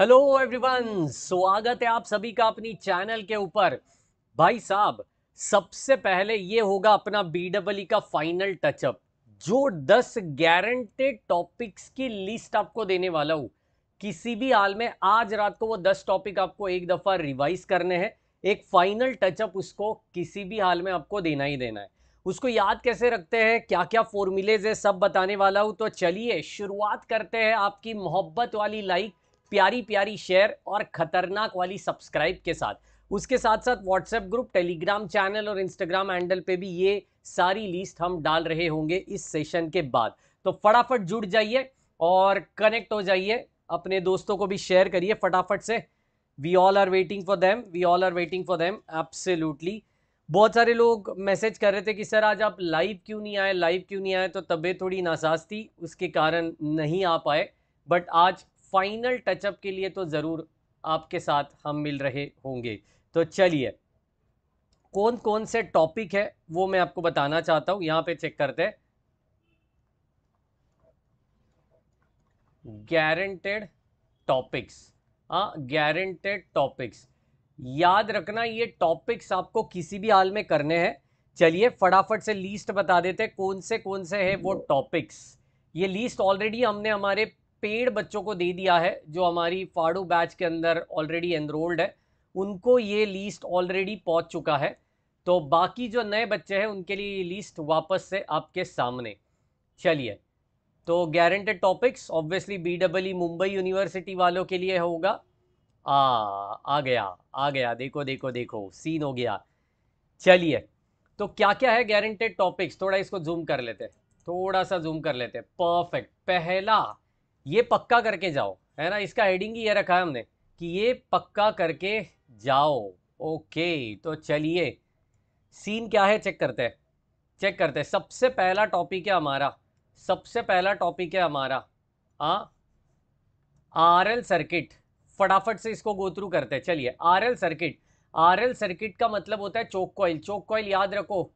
Hello everyone स्वागत है आप सभी का अपनी चैनल के ऊपर भाई साहब सबसे पहले ये होगा अपना बी डबल e का फाइनल टचअप जो 10 गारंटेड टॉपिक्स की लिस्ट आपको देने वाला हूँ किसी भी हाल में आज रात को वो 10 टॉपिक आपको एक दफ़ा रिवाइज करने हैं एक फाइनल टचअप उसको किसी भी हाल में आपको देना ही देना है उसको याद कैसे रखते हैं क्या क्या फॉर्मूलेज है सब बताने वाला हूँ तो चलिए शुरुआत करते हैं आपकी मोहब्बत वाली लाइक प्यारी प्यारी शेयर और ख़तरनाक वाली सब्सक्राइब के साथ उसके साथ साथ व्हाट्सएप ग्रुप टेलीग्राम चैनल और इंस्टाग्राम हैंडल पे भी ये सारी लिस्ट हम डाल रहे होंगे इस सेशन के बाद तो फटाफट जुड़ जाइए और कनेक्ट हो जाइए अपने दोस्तों को भी शेयर करिए फटाफट से we all are waiting for them we all are waiting for them absolutely बहुत सारे लोग मैसेज कर रहे थे कि सर आज आप लाइव क्यों नहीं आए लाइव क्यों नहीं आए तो तबीयत थोड़ी नासाज थी उसके कारण नहीं आ पाए बट आज फाइनल टचअप के लिए तो ज़रूर आपके साथ हम मिल रहे होंगे तो चलिए कौन कौन से टॉपिक है वो मैं आपको बताना चाहता हूँ यहाँ पे चेक करते हैं गारंटेड टॉपिक्स हाँ गारंटेड टॉपिक्स याद रखना ये टॉपिक्स आपको किसी भी हाल में करने हैं चलिए फटाफट से लिस्ट बता देते हैं कौन से कौन से है वो टॉपिक्स ये लिस्ट ऑलरेडी हमने हमारे पेड बच्चों को दे दिया है जो हमारी फाड़ू बैच के अंदर ऑलरेडी एनरोल्ड है उनको ये लिस्ट ऑलरेडी पहुंच चुका है तो बाकी जो नए बच्चे हैं उनके लिए ये लिस्ट वापस से आपके सामने चलिए तो guaranteed topics obviously B double E Mumbai university वालों के लिए होगा आ आ गया आ गया देखो देखो देखो सीन हो गया चलिए तो क्या क्या है गारंटेड टॉपिक्स थोड़ा इसको जूम कर लेते हैं थोड़ा सा जूम कर लेते हैं परफेक्ट पहला ये पक्का करके जाओ है ना इसका हेडिंग ही ये रखा है हमने कि ये पक्का करके जाओ ओके तो चलिए सीन क्या है चेक करते हैं चेक करते हैं सबसे पहला टॉपिक है हमारा सबसे पहला टॉपिक है हमारा हाँ आर एल सर्किट फटाफट से इसको गो थ्रू करते हैं चलिए R L circuit R L circuit का मतलब होता है चोक कॉइल चोक कॉइल याद रखो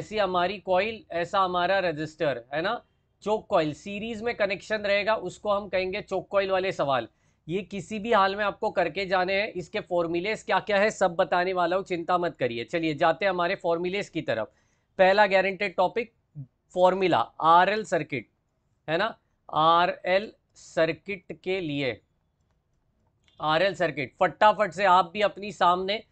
ऐसी हमारी कॉइल ऐसा हमारा रजिस्टर है ना चोक कॉइल सीरीज में कनेक्शन रहेगा उसको हम कहेंगे चोक कॉइल वाले सवाल ये किसी भी हाल में आपको करके जाने हैं इसके फॉर्मूलेस क्या क्या है सब बताने वाला हूँ चिंता मत करिए चलिए जाते हैं हमारे फॉर्मूलेस की तरफ पहला guaranteed topic formula R L circuit है ना आर एल सर्किट के लिए आर एल सर्किट फटाफट से आप भी अपनी सामने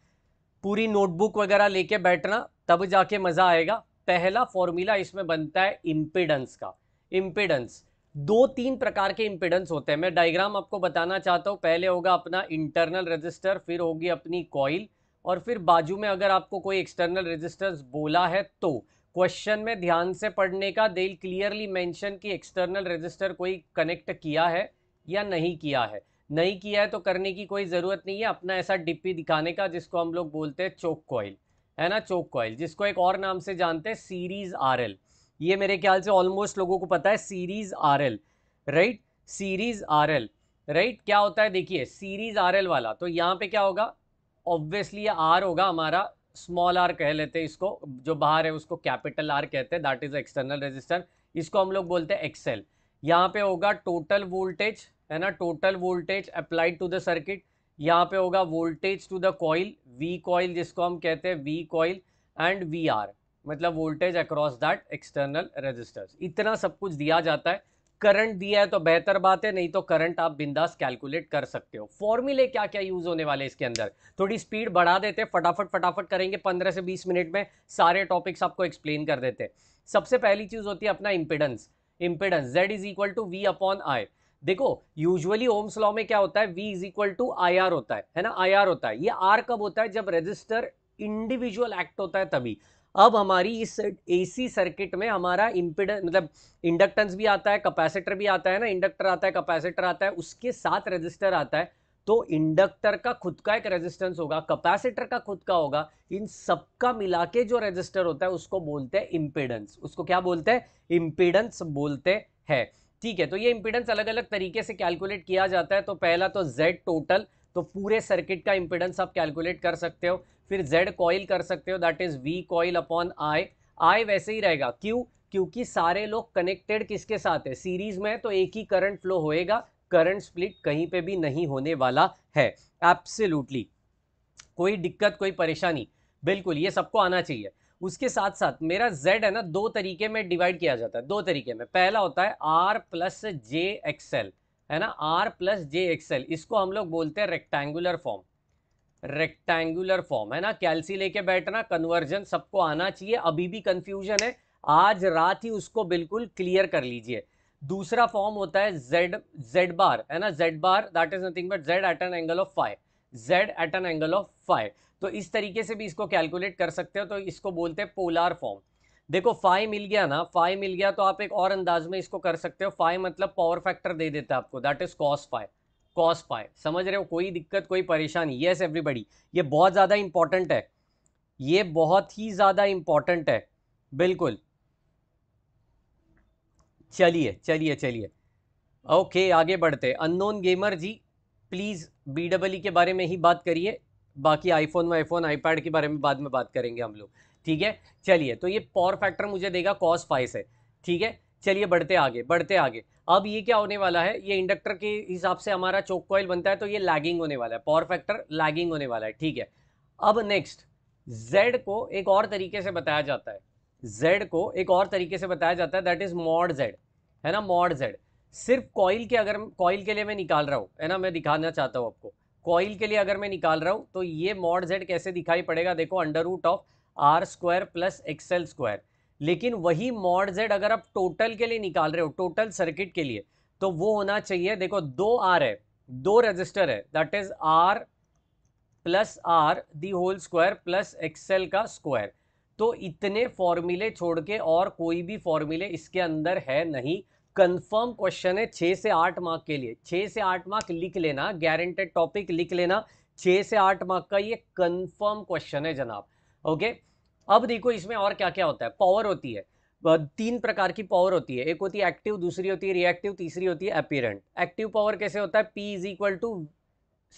पूरी नोटबुक वगैरह लेके बैठना तब जाके मज़ा आएगा पहला फॉर्मूला इसमें बनता है इम्पिडेंस का इम्पिडेंस दो तीन प्रकार के इम्पिडेंस होते हैं मैं डायग्राम आपको बताना चाहता हूँ पहले होगा अपना इंटरनल रजिस्टर फिर होगी अपनी कॉइल और फिर बाजू में अगर आपको कोई एक्सटर्नल रजिस्टर्स बोला है तो क्वेश्चन में ध्यान से पढ़ने का दे क्लियरली मेंशन कि एक्सटर्नल रजिस्टर कोई कनेक्ट किया है या नहीं किया है नहीं किया है तो करने की कोई ज़रूरत नहीं है अपना ऐसा डिप्पी दिखाने का जिसको हम लोग बोलते हैं चोक कॉइल है ना चोक कॉइल जिसको एक और नाम से जानते हैं सीरीज़ आर एल ये मेरे ख्याल से ऑलमोस्ट लोगों को पता है series R L right series R L right क्या होता है देखिए सीरीज़ आर एल वाला तो यहाँ पे क्या होगा ऑब्वियसली ये आर होगा हमारा स्मॉल आर कह लेते हैं इसको जो बाहर है उसको कैपिटल आर कहते हैं दैट इज़ एक्सटर्नल रजिस्टर इसको हम लोग बोलते हैं एक्सेल यहाँ पे होगा टोटल वोल्टेज है ना total voltage applied to the circuit यहाँ पे होगा voltage to the coil V coil जिसको हम कहते हैं V coil and V R मतलब voltage across that external resistors इतना सब कुछ दिया जाता है करंट दिया है तो बेहतर बात है नहीं तो करंट आप बिंदास कैलकुलेट कर सकते हो फॉर्मूले क्या क्या यूज़ होने वाले इसके अंदर थोड़ी स्पीड बढ़ा देते हैं फटाफट फटाफट करेंगे पंद्रह से बीस मिनट में सारे टॉपिक्स आपको एक्सप्लेन कर देते हैं सबसे पहली चीज़ होती है अपना impedance impedance Z is equal to V upon I देखो यूजली ओम्स लॉ में क्या होता है V is equal to I R होता है है ना आई आर होता है ये आर कब होता है जब रजिस्टर इंडिविजुअल एक्ट होता है तभी अब हमारी इस एसी सर्किट में हमारा इम्पिड मतलब इंडक्टेंस भी आता है कैपेसिटर भी आता है ना इंडक्टर आता है कैपेसिटर आता है उसके साथ रेजिस्टर आता है तो इंडक्टर का खुद का एक रेजिस्टेंस होगा कैपेसिटर का खुद का होगा इन सब का मिला के जो रेजिस्टर होता है उसको बोलते हैं इम्पिडेंस उसको क्या बोलते हैं इम्पिडेंस बोलते हैं ठीक है तो ये इम्पिडेंस अलग अलग तरीके से कैलकुलेट किया जाता है तो पहला तो जेड टोटल तो पूरे सर्किट का इम्पिडेंस आप कैलकुलेट कर सकते हो फिर जेड कॉइल कर सकते हो that is V coil upon I I वैसे ही रहेगा क्यों क्योंकि सारे लोग कनेक्टेड किसके साथ है सीरीज में तो एक ही करंट फ्लो होएगा करंट स्प्लिट कहीं पे भी नहीं होने वाला है एब्सोल्युटली कोई दिक्कत कोई परेशानी बिल्कुल ये सबको आना चाहिए उसके साथ साथ मेरा z है ना दो तरीके में डिवाइड किया जाता है दो तरीके में पहला होता है r प्लस जे एक्सएल है ना r प्लस जे एक्सएल इसको हम लोग बोलते हैं रेक्टेंगुलर फॉर्म रेक्टेंगुलर फॉर्म है ना कैलसी लेके बैठना कन्वर्जन सबको आना चाहिए अभी भी कंफ्यूजन है आज रात ही उसको बिल्कुल क्लियर कर लीजिए दूसरा फॉर्म होता है जेड जेड बार है ना Z bar that is nothing but Z at an angle of five Z at an angle of five तो इस तरीके से भी इसको कैलकुलेट कर सकते हो तो इसको बोलते हैं पोलार फॉर्म देखो फाइव मिल गया ना फाइव मिल गया तो आप एक और अंदाज में इसको कर सकते हो फाइव मतलब पावर फैक्टर दे देता है आपको that is cos five cos pi समझ रहे हो कोई दिक्कत कोई परेशानी येस एवरीबडी ये बहुत ज़्यादा इम्पॉर्टेंट है ये बहुत ही ज़्यादा इम्पॉर्टेंट है बिल्कुल चलिए चलिए चलिए ओके आगे बढ़ते unknown gamer ji please B double E के बारे में ही बात करिए बाकी आईफोन वाईफोन आईपैड के बारे में बाद में बात करेंगे हम लोग ठीक है चलिए तो ये पावर फैक्टर मुझे देगा कॉस फाइव से ठीक है चलिए बढ़ते आगे बढ़ते आगे अब ये क्या होने वाला है ये इंडक्टर के हिसाब से हमारा चोक कॉइल बनता है तो ये लैगिंग होने वाला है पावर फैक्टर लैगिंग होने वाला है ठीक है अब नेक्स्ट जेड को एक और तरीके से बताया जाता है जेड को एक और तरीके से बताया जाता है दैट इज मॉड जेड है ना मॉड जेड सिर्फ कॉइल के अगर कॉइल के लिए मैं निकाल रहा हूँ है ना मैं दिखाना चाहता हूँ आपको कॉइल के लिए अगर मैं निकाल रहा हूँ तो ये मॉड जेड कैसे दिखाई पड़ेगा देखो under root of R square plus XL square लेकिन वही मॉड जेड अगर आप टोटल के लिए निकाल रहे हो टोटल सर्किट के लिए तो वो होना चाहिए देखो दो आर है दो रजिस्टर है that is R plus R the whole square plus XL का स्क्वायर तो इतने फॉर्मूले छोड़ के और कोई भी फॉर्मूले इसके अंदर है नहीं कंफर्म क्वेश्चन है छः से आठ मार्क के लिए छः से आठ मार्क लिख लेना गारंटेड टॉपिक लिख लेना छः से आठ मार्क का ये कंफर्म क्वेश्चन है जनाब ओके अब देखो इसमें और क्या क्या होता है पावर होती है तीन प्रकार की पावर होती है एक होती है एक्टिव दूसरी होती है रिएक्टिव तीसरी होती है अपीरेंट एक्टिव पावर कैसे होता है पी इज इक्वल टू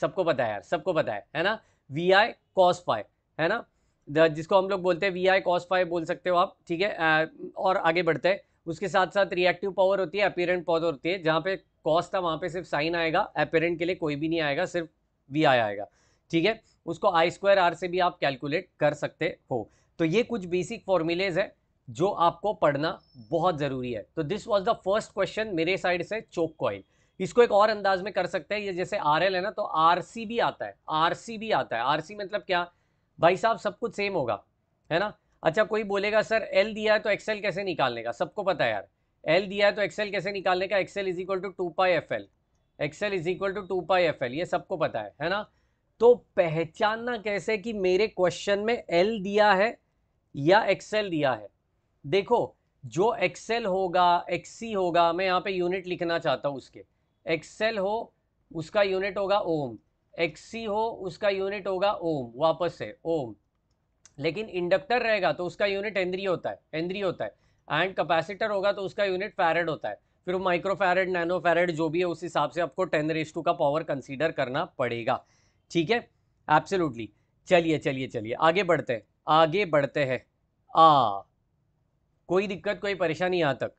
सबको पता है यार सबको पता है है ना वी आई कॉस फाइव है ना जिसको हम लोग बोलते हैं वी आई कॉस फाइव बोल सकते हो आप ठीक है और आगे बढ़ते हैं उसके साथ साथ रिएक्टिव पावर होती है अपीरेंट पावर होती है जहाँ पे कॉस था वहाँ पे सिर्फ साइन आएगा अपेरेंट के लिए कोई भी नहीं आएगा सिर्फ वी आई आएगा ठीक है उसको आई स्क्वायर आर से भी आप कैलकुलेट कर सकते हो तो ये कुछ बेसिक फॉर्मूलेज हैं जो आपको पढ़ना बहुत ज़रूरी है तो this was the first question मेरे साइड से चोक कॉइल इसको एक और अंदाज में कर सकते हैं ये जैसे आर है ना तो आर भी आता है आर भी आता है आर मतलब क्या भाई साहब सब कुछ सेम होगा है ना अच्छा कोई बोलेगा सर एल दिया है तो एक्सेल कैसे निकालने का सबको पता है यार एल दिया है तो एक्सेल कैसे निकालने का XL is equal to two pi F L XL is equal to two pi F L ये सबको पता है है ना तो पहचानना कैसे कि मेरे क्वेश्चन में एल दिया है या एक्सेल दिया है देखो जो एक्सेल होगा एक्सी होगा मैं यहाँ पे यूनिट लिखना चाहता हूँ उसके एक्सेल हो उसका यूनिट होगा ओम एक्सी हो उसका यूनिट होगा ओम वापस से ओम लेकिन इंडक्टर रहेगा तो उसका यूनिट एंद्री होता है एंद्री होता है एंड कैपेसिटर होगा तो उसका यूनिट फैरड होता है फिर माइक्रो फैरड नैनो फैरड जो भी है उस हिसाब से आपको टेन रेस टू का पावर कंसीडर करना पड़ेगा ठीक है एब्सोल्युटली चलिए चलिए चलिए आगे बढ़ते हैं आगे बढ़ते हैं आ कोई दिक्कत कोई परेशानी यहाँ तक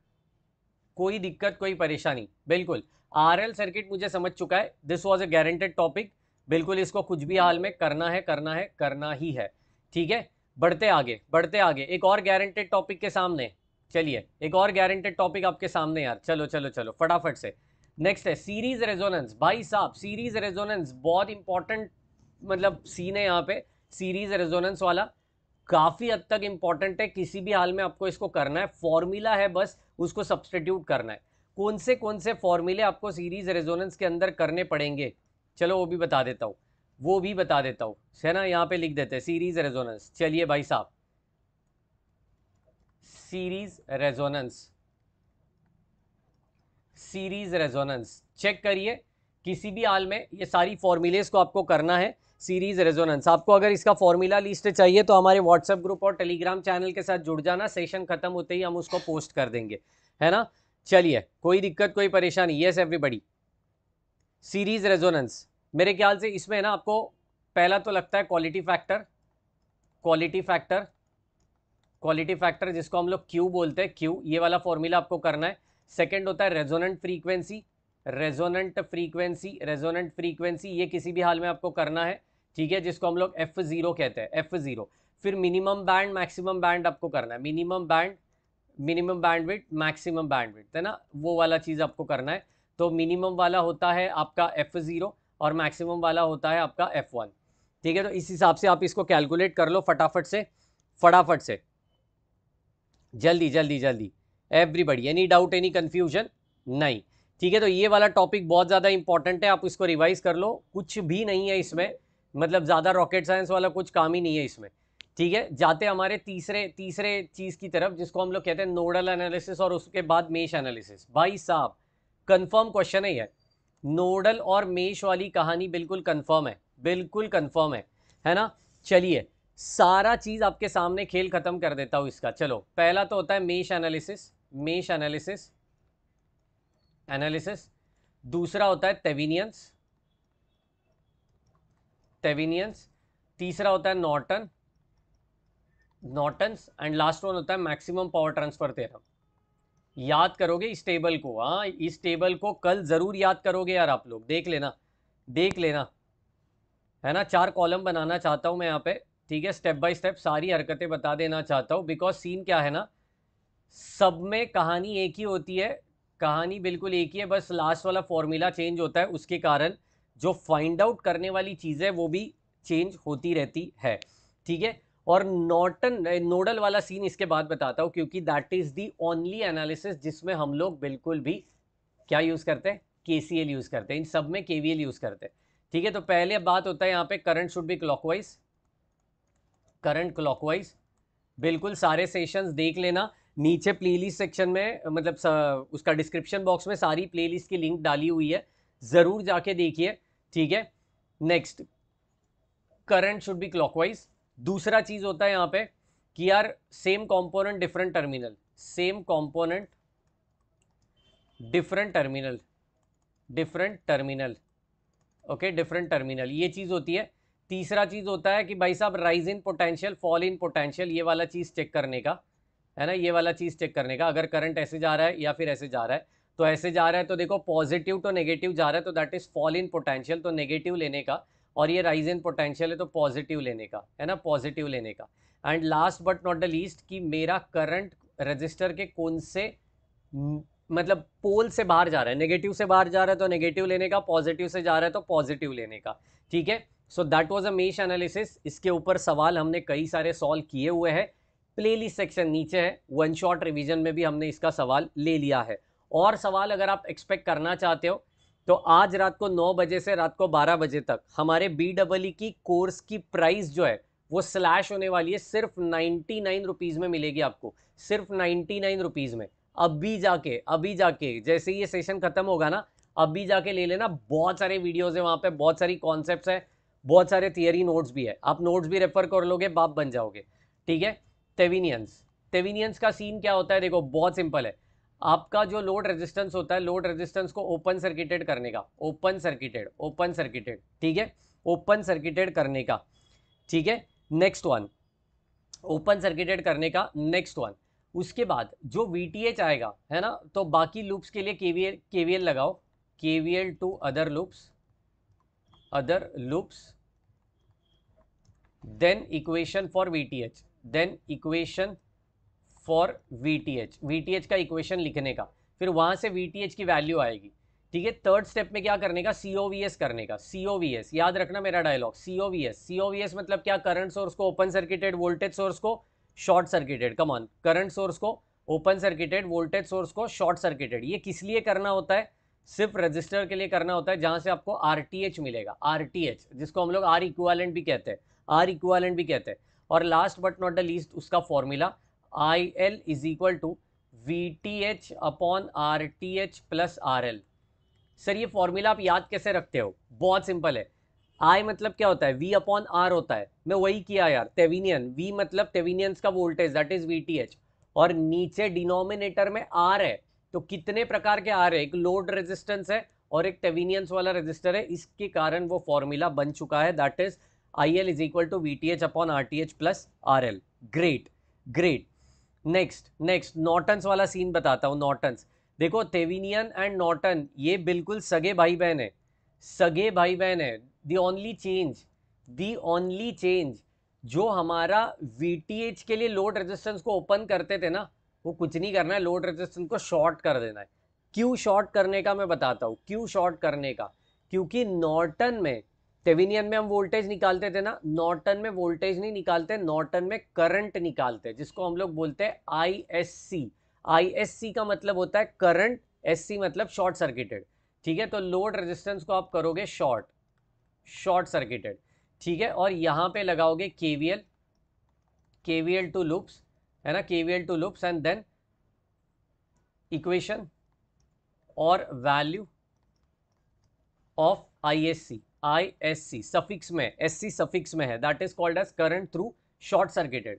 कोई दिक्कत कोई परेशानी बिल्कुल आरएल सर्किट मुझे समझ चुका है this was a guaranteed topic बिल्कुल इसको कुछ भी हाल में करना है करना है करना ही है ठीक है बढ़ते आगे बढ़ते आगे एक और गारंटेड टॉपिक के सामने चलिए एक और गारंटेड टॉपिक आपके सामने यार चलो चलो चलो फटाफट से नेक्स्ट है सीरीज रेजोनेंस भाई साहब सीरीज रेजोनेंस बहुत इंपॉर्टेंट मतलब सीन है यहाँ पे सीरीज रेजोनेंस वाला काफ़ी हद तक इंपॉर्टेंट है किसी भी हाल में आपको इसको करना है फॉर्मूला है बस उसको सब्सटीट्यूट करना है कौन से कौन से फॉर्मूले आपको सीरीज रेजोनेंस के अंदर करने पड़ेंगे चलो वो भी बता देता हूँ वो भी बता देता हूँ है ना यहाँ पे लिख देते हैं सीरीज रेजोनेंस चलिए भाई साहब series resonance series resonance check करिए किसी भी हाल में ये सारी फॉर्मूलेज को आपको करना है सीरीज रेजोनेंस आपको अगर इसका फॉर्मूला लिस्ट चाहिए तो हमारे व्हाट्सएप ग्रुप और टेलीग्राम चैनल के साथ जुड़ जाना सेशन खत्म होते ही हम उसको पोस्ट कर देंगे है ना चलिए कोई दिक्कत कोई परेशानी येस एवरीबडी सीरीज रेजोनेंस मेरे ख्याल से इसमें ना आपको पहला तो लगता है quality factor quality factor quality factor जिसको हम लोग क्यू बोलते हैं क्यू ये वाला फॉर्मूला आपको करना है सेकेंड होता है resonant frequency resonant frequency resonant frequency ये किसी भी हाल में आपको करना है ठीक है जिसको हम लोग एफ ज़ीरो कहते हैं एफ ज़ीरो फिर मिनिमम बैंड मैक्सिमम बैंड आपको करना है minimum band minimum bandwidth maximum bandwidth है ना वो वाला चीज़ आपको करना है तो मिनिमम वाला होता है आपका एफ ज़ीरो और मैक्सिमम वाला होता है आपका एफ वन ठीक है तो इस हिसाब से आप इसको कैलकुलेट कर लो फटाफट से फटाफट से जल्दी जल्दी जल्दी everybody any doubt any confusion नहीं ठीक है तो ये वाला टॉपिक बहुत ज़्यादा इंपॉर्टेंट है आप इसको रिवाइज कर लो कुछ भी नहीं है इसमें मतलब ज़्यादा रॉकेट साइंस वाला कुछ काम ही नहीं है इसमें ठीक है जाते हमारे तीसरे तीसरे चीज़ की तरफ जिसको हम लोग कहते हैं नोडल एनालिसिस और उसके बाद मेश एनालिसिस भाई साहब कन्फर्म क्वेश्चन ही है नोडल और मेश वाली कहानी बिल्कुल कन्फर्म है बिल्कुल कन्फर्म है है ना चलिए सारा चीज़ आपके सामने खेल ख़त्म कर देता हूँ इसका चलो पहला तो होता है mesh analysis mesh analysis analysis दूसरा होता है तेविनियंस टेवीनियंस तीसरा होता है Norton Norton's and last one होता है मैक्सिमम पावर ट्रांसफर थ्योरम याद करोगे इस टेबल को हाँ इस टेबल को कल ज़रूर याद करोगे यार आप लोग देख लेना देख लेना है ना चार कॉलम बनाना चाहता हूँ मैं यहाँ पे ठीक है स्टेप बाय स्टेप सारी हरकतें बता देना चाहता हूँ बिकॉज सीन क्या है ना सब में कहानी एक ही होती है कहानी बिल्कुल एक ही है बस लास्ट वाला फॉर्मूला चेंज होता है उसके कारण जो फाइंड आउट करने वाली चीज़ है वो भी चेंज होती रहती है ठीक है और नॉटन नोडल वाला सीन इसके बाद बताता हूँ क्योंकि that is the only analysis जिसमें हम लोग बिल्कुल भी क्या यूज़ करते हैं के सी एल यूज़ करते हैं इन सब में के वी एल यूज़ करते हैं ठीक है तो पहले बात होता है यहाँ पे current should be clockwise current clockwise बिल्कुल सारे सेशंस देख लेना नीचे प्लेलिस्ट सेक्शन में मतलब उसका डिस्क्रिप्शन बॉक्स में सारी प्लेलिस्ट की लिंक डाली हुई है ज़रूर जाके देखिए ठीक है next current should be clockwise दूसरा चीज होता है यहां पे कि यार same component different terminal same component different terminal different terminal okay different terminal ये चीज़ होती है तीसरा चीज़ होता है कि भाई साहब rise in potential fall in potential ये वाला चीज़ चेक करने का है ना ये वाला चीज़ चेक करने का अगर करंट ऐसे जा रहा है या फिर ऐसे जा रहा है तो ऐसे तो तो जा रहा है तो देखो पॉजिटिव टू नेगेटिव जा रहा है तो that is fall in potential तो नेगेटिव लेने का और ये राइज इन पोटेंशियल है तो पॉजिटिव लेने का है ना पॉजिटिव लेने का and last but not the least कि मेरा करंट रजिस्टर के कौन से मतलब पोल से बाहर जा रहा है नेगेटिव से बाहर जा रहा है तो नेगेटिव लेने का पॉजिटिव से जा रहा है तो पॉजिटिव लेने का ठीक है so that was a mesh analysis इसके ऊपर सवाल हमने कई सारे सॉल्व किए हुए हैं प्लेलिस्ट सेक्शन नीचे है वन शॉट रिवीजन में भी हमने इसका सवाल ले लिया है और सवाल अगर आप एक्सपेक्ट करना चाहते हो तो आज रात को नौ बजे से रात को बारह बजे तक हमारे बी डबल ई की कोर्स की प्राइस जो है वो स्लैश होने वाली है सिर्फ नाइन्टी नाइन रुपीज़ में मिलेगी आपको सिर्फ नाइन्टी नाइन रुपीज़ में अभी जाके अभी जाके जैसे ये सेशन ख़त्म होगा ना अभी जाके ले लेना बहुत सारे वीडियोज़ है वहाँ पर बहुत सारी कॉन्सेप्ट है बहुत सारे थियरी नोट्स भी है आप नोट्स भी रेफर कर लोगे बाप बन जाओगे ठीक है तेवीनियंस तेविनियंस का सीन क्या होता है देखो बहुत सिंपल है आपका जो लोड रेजिस्टेंस होता है लोड रेजिस्टेंस को ओपन सर्किटेड करने का ओपन सर्किटेड ओपन सर्किटेड ठीक है ओपन सर्किटेड करने का ठीक है नेक्स्ट वन ओपन सर्किटेड करने का नेक्स्ट वन उसके बाद जो वी आएगा है ना तो बाकी लूप्स के लिए केवीएल केवीएल लगाओ KVL to other loops other loops then equation for V then equation for V T H V T H का इक्वेशन लिखने का फिर वहाँ से वी टी एच की वैल्यू आएगी ठीक है थर्ड स्टेप में क्या करने का सी ओ वी एस करने का सी ओ वी एस याद रखना मेरा dialogue C O V S C O V S मतलब क्या करंट सोर्स को ओपन सर्किटेड वोल्टेज सोर्स को short circuited come on current source को ओपन सर्किटेड वोल्टेज सोर्स को शॉर्ट सर्किटेड ये किस लिए करना होता है सिर्फ रजिस्टर के लिए करना होता है जहाँ से आपको आर मिलेगा आर जिसको हम लोग आर इक्वालेंट भी कहते हैं आर इक्वालेंट भी कहते हैं और last but not the least उसका formula I L is equal to V T H upon R T H plus R L sir ये फॉर्मूला आप याद कैसे रखते हो बहुत सिंपल है आई मतलब क्या होता है वी अपॉन आर होता है मैं वही किया यार तेवीनियन वी मतलब तेवीनियंस का voltage that is V T H और नीचे डिनोमिनेटर में आर है तो कितने प्रकार के आर है एक लोड रेजिस्टेंस है और एक टेवीनियंस वाला रजिस्टर है इसके कारण वो फॉर्मूला बन चुका है that is I L is equal to V T H upon R T H plus R L great great next next Norton's वाला सीन बताता हूँ नॉटन्स देखो तेविनियन एंड नॉटन ये बिल्कुल सगे भाई बहन है सगे भाई बहन है the only change the only change जो हमारा वी के लिए लोड रेजिस्टेंस को ओपन करते थे ना वो कुछ नहीं करना है लोड रेजिस्टेंस को शॉर्ट कर देना है क्यों शॉर्ट करने का मैं बताता हूँ क्यों शॉर्ट करने का क्योंकि नॉर्टन में टेविनियन में हम वोल्टेज निकालते थे ना नॉर्टन में वोल्टेज नहीं निकालते नॉर्टन में करंट निकालते जिसको हम लोग बोलते हैं आई एस सी आई एस सी का मतलब होता है करंट एस सी मतलब शॉर्ट सर्किटेड ठीक है तो लोड रेजिस्टेंस को आप करोगे शॉर्ट शॉर्ट सर्किटेड ठीक है और यहाँ पे लगाओगे K V L K V L two loops है ना K V L two loops and then equation और value of I S C I S C suffix में एस सी सफिक्स में है that is called as current through short circuited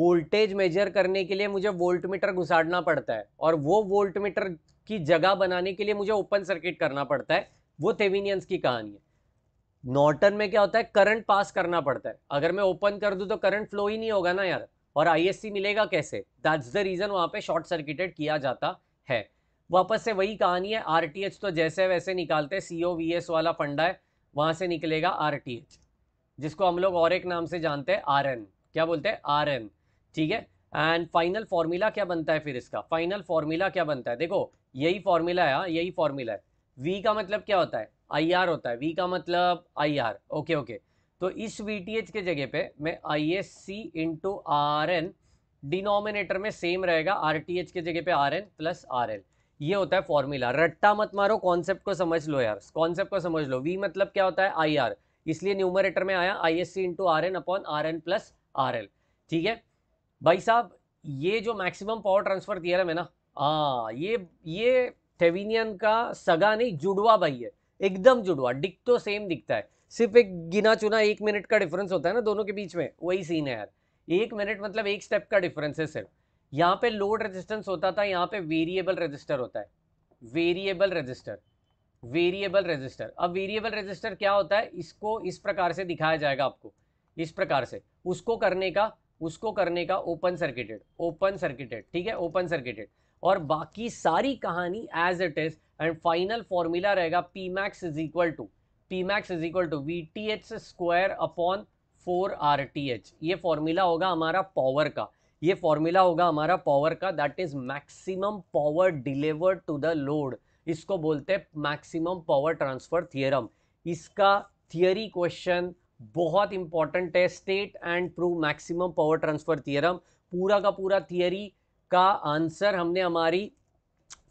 voltage measure करने के लिए मुझे वोल्ट मीटर घुसाड़ना पड़ता है और वो वोल्ट मीटर की जगह बनाने के लिए मुझे ओपन सर्किट करना पड़ता है वो थेवीनियंस की कहानी है नॉर्टन में क्या होता है करंट पास करना पड़ता है अगर मैं ओपन कर दूं तो करंट फ्लो ही नहीं होगा ना यार और आईएससी मिलेगा कैसे दैट्स द रीज़न वहां पे शॉर्ट सर्किटेड किया जाता है वापस से वही कहानी है आरटीएच तो जैसे वैसे निकालते हैं सी वाला फंडा है वहां से निकलेगा आर टी एच जिसको हम लोग और एक नाम से जानते हैं आर एन क्या बोलते हैं आर एन ठीक है एंड फाइनल फॉर्मूला क्या बनता है फिर इसका फाइनल फॉर्मूला क्या बनता है देखो यही फॉर्मूला है हाँ, यही फॉर्मूला है वी का मतलब क्या होता है आई आर होता है वी का मतलब आई आर ओके ओके तो इस वी टी एच के जगह पे मैं I S C into R N denominator में सेम रहेगा आर टी एच के जगह पे R N plus R N ये होता है फॉर्मूला रट्टा मत मारो कॉन्सेप्ट को समझ लो यार कॉन्सेप्ट को समझ लो वी मतलब क्या होता है आई इसलिए न्यूमरेटर में आया I S C into R N upon R N plus R L ठीक है भाई साहब ये जो मैक्सिमम पावर ट्रांसफर किया है ना हाँ ये ये थेवीनियन का सगा नहीं जुड़वा भाई है एकदम जुड़वा डिक तो सेम दिखता है सिर्फ एक गिना चुना एक मिनट का डिफरेंस होता है ना दोनों के बीच में वही सीन है यार एक मिनट मतलब एक स्टेप का डिफरेंस है सिर्फ यहाँ पे लोड रेजिस्टेंस होता था यहाँ पे वेरिएबल रजिस्टर होता है वेरिएबल रजिस्टर वेरिएबल रजिस्टर अब वेरिएबल रजिस्टर क्या होता है इसको इस प्रकार से दिखाया जाएगा आपको इस प्रकार से उसको करने का उसको करने का ओपन सर्किटेड ओपन सर्किटेड ठीक है ओपन सर्किटेड और बाकी सारी कहानी as it is and final formula रहेगा P max is equal to P max is equal to V T H square upon four R T H ये formula होगा हमारा पावर का ये फॉर्मूला होगा हमारा पावर का that is maximum power delivered to the load इसको बोलते हैं मैक्सिमम पावर ट्रांसफर थियरम इसका थियरी क्वेश्चन बहुत इंपॉर्टेंट है state and prove maximum power transfer theorem पूरा का पूरा थियरी का आंसर हमने हमारी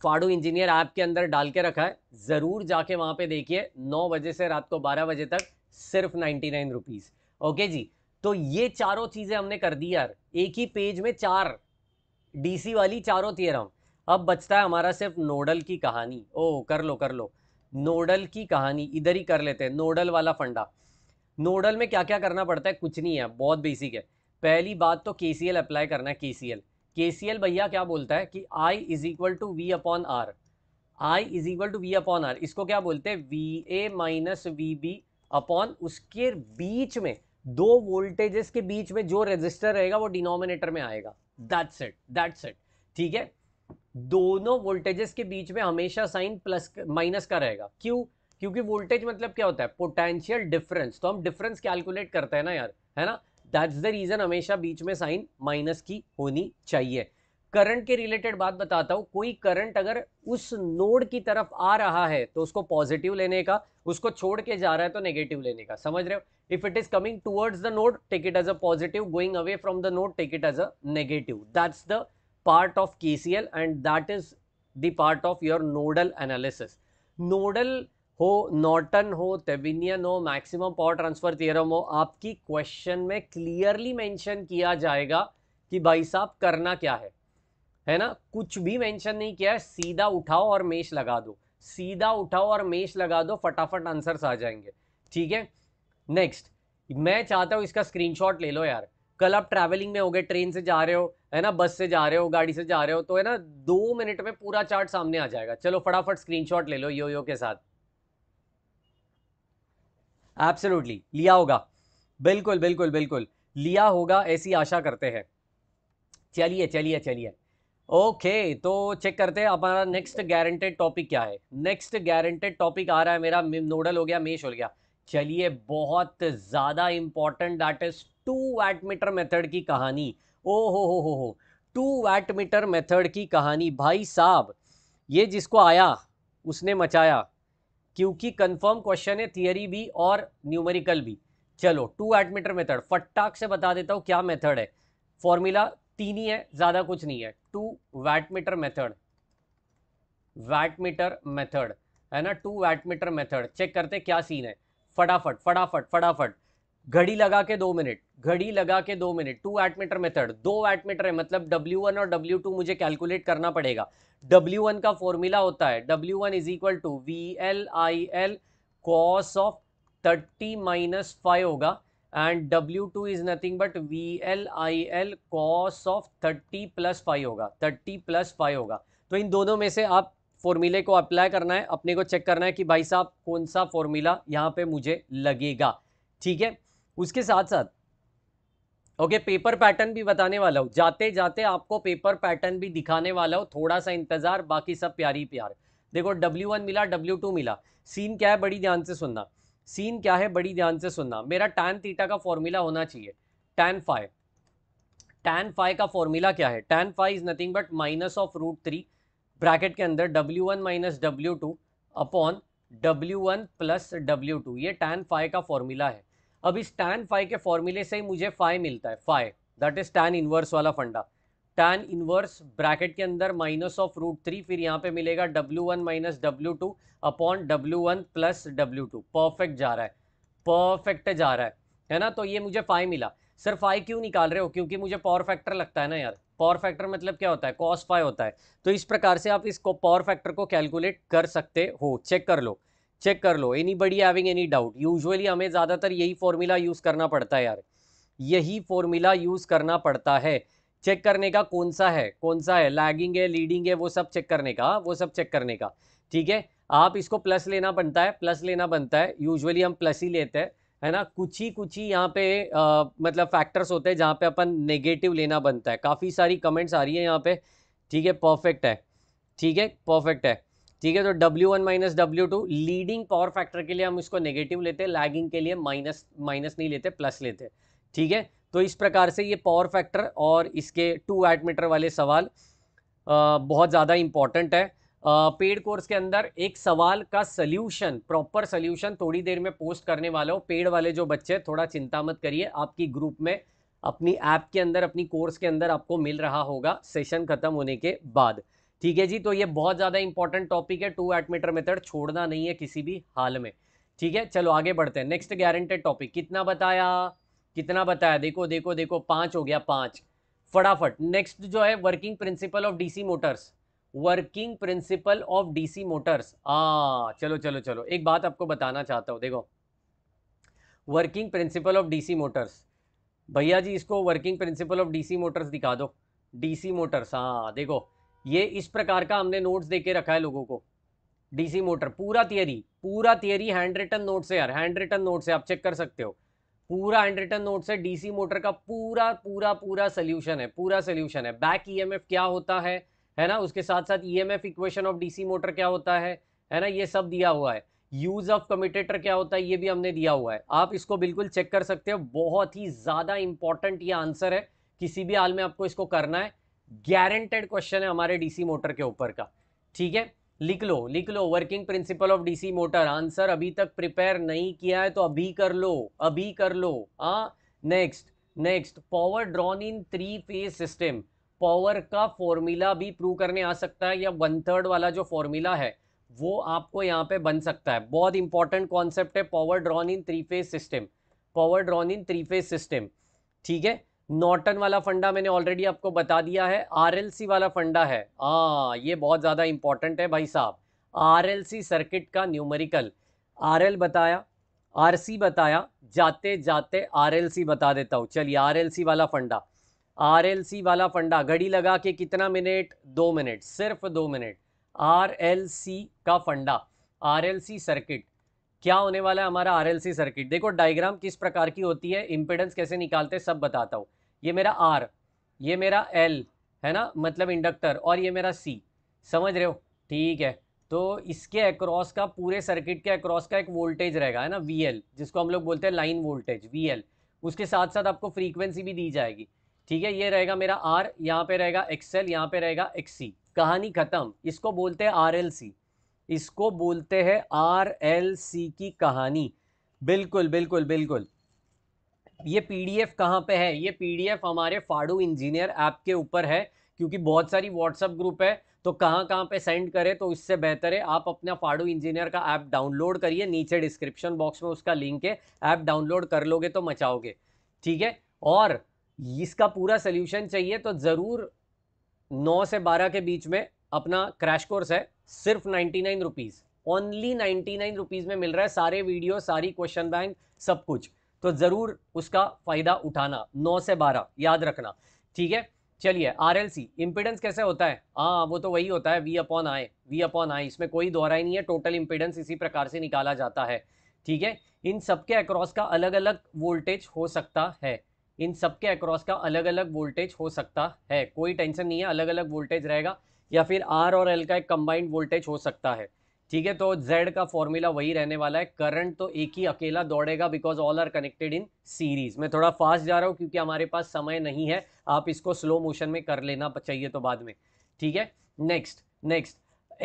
फाड़ू इंजीनियर ऐप के अंदर डाल के रखा है ज़रूर जाके वहां पे देखिए 9 बजे से रात को 12 बजे तक सिर्फ 99 नाइन रुपीज़ ओके जी तो ये चारों चीज़ें हमने कर दी यार एक ही पेज में चार डीसी वाली चारों थियरम अब बचता है हमारा सिर्फ नोडल की कहानी ओ कर लो कर लो नोडल की कहानी इधर ही कर लेते हैं नोडल वाला फंडा नोडल में क्या क्या करना पड़ता है कुछ नहीं है बहुत बेसिक है पहली बात तो के अप्लाई करना है के के भैया क्या बोलता है कि I is equal to V upon R I is equal to V upon R इसको क्या बोलते हैं V A minus V B upon उसके बीच में दो वोल्टेजेस के बीच में जो रेजिस्टर रहेगा वो डिनोमिनेटर में आएगा दैट्स इट दैट्स इट ठीक है दोनों वोल्टेजेस के बीच में हमेशा साइन प्लस माइनस का रहेगा क्यों क्योंकि वोल्टेज मतलब क्या होता है पोटेंशियल डिफरेंस तो हम डिफरेंस कैलकुलेट करते हैं ना यार है ना दैट्स द रीजन हमेशा बीच में साइन माइनस की होनी चाहिए करंट के रिलेटेड बात बताता हूँ कोई करंट अगर उस नोड की तरफ आ रहा है तो उसको पॉजिटिव लेने का उसको छोड़ के जा रहा है तो नेगेटिव लेने का समझ रहे हो if it is coming towards the node take it as a positive going away from the node take it as a negative that's the part of K C L and that is the part of your nodal analysis nodal हो Norton हो Thevenin हो maximum power transfer theorem हो आपकी question में clearly mention किया जाएगा कि भाई साहब करना क्या है है ना कुछ भी मेंशन नहीं किया है सीधा उठाओ और मेष लगा दो सीधा उठाओ और मेष लगा दो फटाफट आंसर्स आ जाएंगे ठीक है नेक्स्ट मैं चाहता हूँ इसका स्क्रीनशॉट ले लो यार कल आप ट्रैवलिंग में हो गए ट्रेन से जा रहे हो है ना बस से जा रहे हो गाड़ी से जा रहे हो तो है ना दो मिनट में पूरा चार्ट सामने आ जाएगा चलो फटाफट स्क्रीनशॉट ले लो यो यो के साथ एब्सोलूटली लिया होगा बिल्कुल बिल्कुल बिल्कुल लिया होगा ऐसी आशा करते हैं चलिए चलिए चलिए ओके okay, तो चेक करते हैं हमारा नेक्स्ट गारंटेड टॉपिक क्या है नेक्स्ट गारंटेड टॉपिक आ रहा है मेरा नोडल हो गया मेष हो गया चलिए बहुत ज़्यादा important that is two wattmeter method की कहानी ओ हो हो हो हो टू वैट मीटर मेथड की कहानी भाई साहब ये जिसको आया उसने मचाया क्योंकि कंफर्म क्वेश्चन है थियरी भी और न्यूमेरिकल भी चलो टू वैट मीटर मेथड फटाक से बता देता हूँ क्या मेथड है फॉर्मूला तीन ही है ज़्यादा कुछ नहीं है two wattmeter method wattmeter method है ना two wattmeter method check करते क्या सीन है फटाफट फटाफट फटाफट घड़ी लगा के दो मिनट घड़ी लगा के दो minute two wattmeter method दो वैट मीटर है मतलब डब्ल्यू वन और डब्ल्यू टू मुझे कैलकुलेट करना पड़ेगा डब्ल्यू वन का फॉर्मूला होता है W one is equal to V L I L cos of thirty minus five होगा and W two is nothing but V L I L cos of thirty plus five होगा thirty plus five होगा तो इन दोनों में से आप फॉर्मूले को अप्लाई करना है अपने को चेक करना है कि भाई साहब कौन सा फॉर्मूला यहाँ पे मुझे लगेगा ठीक है उसके साथ साथ ओके okay, पेपर पैटर्न भी बताने वाला हूँ जाते जाते आपको पेपर पैटर्न भी दिखाने वाला हो थोड़ा सा इंतज़ार बाकी सब प्यारी प्यार देखो डब्ल्यू वन मिला डब्ल्यू टू मिला सीन क्या है बड़ी ध्यान से सुनना सीन क्या है बड़ी ध्यान से सुनना मेरा टैन थीटा का फॉर्मूला होना चाहिए टैन फाइव टैन फाइव का फॉर्मूला क्या है tan five is nothing but minus of root three bracket के अंदर W one minus W two upon W one plus W two ये टैन फाइव का फॉर्मूला है अब इस टैन फाइव के फॉर्मूले से ही मुझे फाइव मिलता है five that is tan inverse वाला फंडा टैन इनवर्स ब्रैकेट के अंदर माइनस ऑफ रूट थ्री फिर यहाँ पे मिलेगा W one minus W two upon W one plus W two perfect जा रहा है परफेक्ट जा रहा है है ना तो ये मुझे फाइव मिला सर फाइव क्यों निकाल रहे हो क्योंकि मुझे पावर फैक्टर लगता है ना यार पावर फैक्टर मतलब क्या होता है कॉस फाइव होता है तो इस प्रकार से आप इसको पावर फैक्टर को कैलकुलेट कर सकते हो चेक कर लो चेक कर लो anybody having any doubt usually हमें ज़्यादातर यही फॉर्मूला यूज़ करना पड़ता है यार यही फॉर्मूला यूज़ करना पड़ता है चेक करने का कौन सा है कौन सा है लैगिंग है लीडिंग है वो सब चेक करने का वो सब चेक करने का ठीक है आप इसको प्लस लेना बनता है प्लस लेना बनता है यूजुअली हम प्लस ही लेते हैं है ना कुछ ही कुछ ही यहाँ पे आ, मतलब फैक्टर्स होते हैं जहाँ पे अपन नेगेटिव लेना बनता है काफ़ी सारी कमेंट्स आ रही है यहाँ पे ठीक है परफेक्ट है ठीक है परफेक्ट है ठीक है तो W one minus W two leading power factor के लिए हम इसको नेगेटिव लेते हैं लैगिंग के लिए माइनस माइनस नहीं लेते प्लस लेते ठीक है तो इस प्रकार से ये पावर फैक्टर और इसके टू एटमीटर वाले सवाल बहुत ज़्यादा इम्पॉर्टेंट है पेड कोर्स के अंदर एक सवाल का सल्यूशन प्रॉपर सल्यूशन थोड़ी देर में पोस्ट करने वाला हो पेड वाले जो बच्चे थोड़ा चिंता मत करिए आपकी ग्रुप में अपनी ऐप के अंदर अपनी कोर्स के अंदर आपको मिल रहा होगा सेशन खत्म होने के बाद ठीक है जी तो ये बहुत ज़्यादा इंपॉर्टेंट टॉपिक है टू एटमीटर मेथड छोड़ना नहीं है किसी भी हाल में ठीक है चलो आगे बढ़ते हैं नेक्स्ट गारंटेड टॉपिक कितना बताया कितना बताया देखो देखो देखो पाँच हो गया पाँच फटाफट नेक्स्ट जो है working principle of DC motors working principle of DC motors आ चलो चलो चलो एक बात आपको बताना चाहता हूँ देखो working principle of DC motors भैया जी इसको working principle of DC motors दिखा दो डीसी मोटर्स हाँ देखो ये इस प्रकार का हमने नोट्स दे के रखा है लोगों को डीसी मोटर पूरा थियरी पूरा थियरी हैंड रिटन नोट से यार हैंड रिटन नोट से आप चेक कर सकते हो पूरा हैंडरिटन नोट से डीसी मोटर का पूरा पूरा पूरा सोल्यूशन है पूरा सोल्यूशन है बैक ईएमएफ क्या होता है है ना उसके साथ साथ EMF equation of DC motor क्या होता है है ना ये सब दिया हुआ है यूज ऑफ कम्यूटेटर क्या होता है ये भी हमने दिया हुआ है आप इसको बिल्कुल चेक कर सकते हो बहुत ही ज्यादा इंपॉर्टेंट ये आंसर है किसी भी हाल में आपको इसको करना है गारंटेड क्वेश्चन है हमारे डीसी मोटर के ऊपर का ठीक है लिख लो लिख लो working principle of DC motor answer अभी तक प्रिपेयर नहीं किया है तो अभी कर लो अभी कर लो हाँ next next power drawn in three phase system power का फॉर्मूला भी प्रूव करने आ सकता है या वन थर्ड वाला जो फॉर्मूला है वो आपको यहाँ पे बन सकता है बहुत इंपॉर्टेंट कॉन्सेप्ट है power drawn in three phase system power drawn in three phase system ठीक है नॉर्टन वाला फंडा मैंने ऑलरेडी आपको बता दिया है आरएलसी वाला फंडा है हाँ ये बहुत ज़्यादा इंपॉर्टेंट है भाई साहब आरएलसी सर्किट का न्यूमेरिकल आरएल बताया आरसी बताया जाते जाते आरएलसी बता देता हूँ चलिए आरएलसी वाला फंडा आरएलसी वाला फंडा घड़ी लगा के कितना मिनट दो मिनट सिर्फ दो मिनट आर का फंडा आर सर्किट क्या होने वाला है हमारा आर सर्किट देखो डायग्राम किस प्रकार की होती है इम्पेडेंस कैसे निकालते हैं सब बताता हूँ ये मेरा आर ये मेरा एल है ना मतलब इंडक्टर और ये मेरा सी समझ रहे हो ठीक है तो इसके अक्रॉस का पूरे सर्किट के अक्रॉस का एक वोल्टेज रहेगा है ना वी जिसको हम लोग बोलते हैं लाइन वोल्टेज वी उसके साथ साथ आपको फ्रीक्वेंसी भी दी जाएगी ठीक है ये रहेगा मेरा आर यहाँ पे रहेगा एक्सएल यहाँ पे रहेगा एक्सी कहानी खत्म इसको बोलते हैं आर एल सी इसको बोलते हैं आर एल सी की कहानी बिल्कुल बिल्कुल बिल्कुल ये पी डी एफ कहाँ पर है ये पी डी एफ हमारे फाड़ू इंजीनियर ऐप के ऊपर है क्योंकि बहुत सारी व्हाट्सअप ग्रुप है तो कहाँ कहाँ पे सेंड करें तो इससे बेहतर है आप अपना फाड़ू इंजीनियर का ऐप डाउनलोड करिए नीचे डिस्क्रिप्शन बॉक्स में उसका लिंक है ऐप डाउनलोड कर लोगे तो मचाओगे ठीक है और इसका पूरा सोल्यूशन चाहिए तो ज़रूर नौ से बारह के बीच में अपना क्रैश कोर्स है सिर्फ ninety nine rupees only ninety nine rupees में मिल रहा है सारे वीडियो सारी क्वेश्चन बैंक सब कुछ तो ज़रूर उसका फ़ायदा उठाना नौ से बारह याद रखना ठीक है चलिए आर एल सी इम्पिडेंस कैसे होता है हाँ वो तो वही होता है V upon I V upon I इसमें कोई दोहरा ही नहीं है टोटल इम्पिडेंस इसी प्रकार से निकाला जाता है ठीक है इन सबके अक्रॉस का अलग अलग वोल्टेज हो सकता है इन सबके अक्रॉस का अलग अलग वोल्टेज हो सकता है कोई टेंशन नहीं है अलग अलग वोल्टेज रहेगा या फिर आर और एल का एक कंबाइंड वोल्टेज हो सकता है ठीक है तो जेड का फॉर्मूला वही रहने वाला है करंट तो एक ही अकेला दौड़ेगा because all are connected in series मैं थोड़ा फास्ट जा रहा हूँ क्योंकि हमारे पास समय नहीं है आप इसको स्लो मोशन में कर लेना चाहिए तो बाद में ठीक है नेक्स्ट नेक्स्ट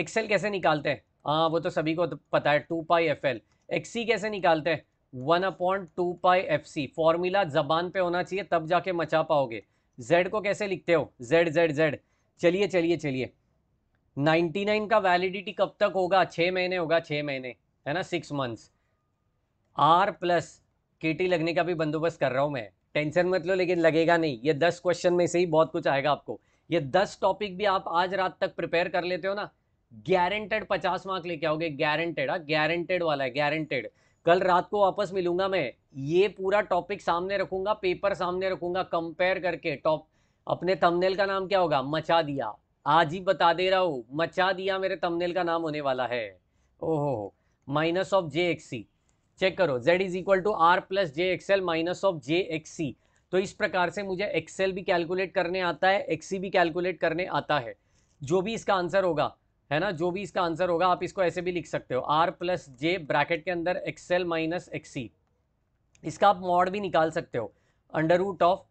एक्सेल कैसे निकालते हैं हाँ वो तो सभी को तो पता है two pi F L XC कैसे निकालते हैं one upon two pi F C formula जबान पे होना चाहिए तब जाके मचा पाओगे जेड को कैसे लिखते हो जेड जेड जेड चलिए चलिए चलिए 99 का वैलिडिटी कब तक होगा छः महीने होगा छः महीने है ना सिक्स मंथ्स आर प्लस के टी लगने का भी बंदोबस्त कर रहा हूँ मैं टेंशन मत लो लेकिन लगेगा नहीं ये दस क्वेश्चन में से ही बहुत कुछ आएगा आपको ये दस टॉपिक भी आप आज रात तक प्रिपेयर कर लेते हो ना गारंटेड पचास मार्क लेके आओगे गारंटेड हाँ गारंटेड वाला है गारंटेड कल रात को वापस मिलूंगा मैं ये पूरा टॉपिक सामने रखूंगा पेपर सामने रखूंगा कंपेयर करके टॉप अपने थंबनेल का नाम क्या होगा मचा दिया आज ही बता दे रहा हूँ मचा दिया मेरे तमनेल का नाम होने वाला है ओहो minus of J X C check करो Z is equal to R plus J XL minus of J X C तो इस प्रकार से मुझे एक्सएल भी कैलकुलेट करने आता है एक्सी भी कैलकुलेट करने आता है जो भी इसका आंसर होगा है ना जो भी इसका आंसर होगा आप इसको ऐसे भी लिख सकते हो आर प्लस जे ब्रैकेट के अंदर एक्सएल माइनस एक्सी इसका आप मॉड भी निकाल सकते हो under root of